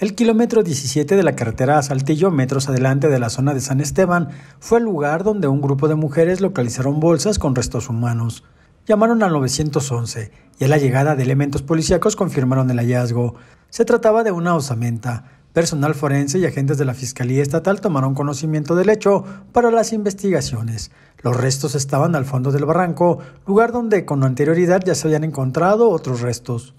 El kilómetro 17 de la carretera a Saltillo, metros adelante de la zona de San Esteban, fue el lugar donde un grupo de mujeres localizaron bolsas con restos humanos. Llamaron al 911 y a la llegada de elementos policíacos confirmaron el hallazgo. Se trataba de una osamenta. Personal forense y agentes de la Fiscalía Estatal tomaron conocimiento del hecho para las investigaciones. Los restos estaban al fondo del barranco, lugar donde con anterioridad ya se habían encontrado otros restos.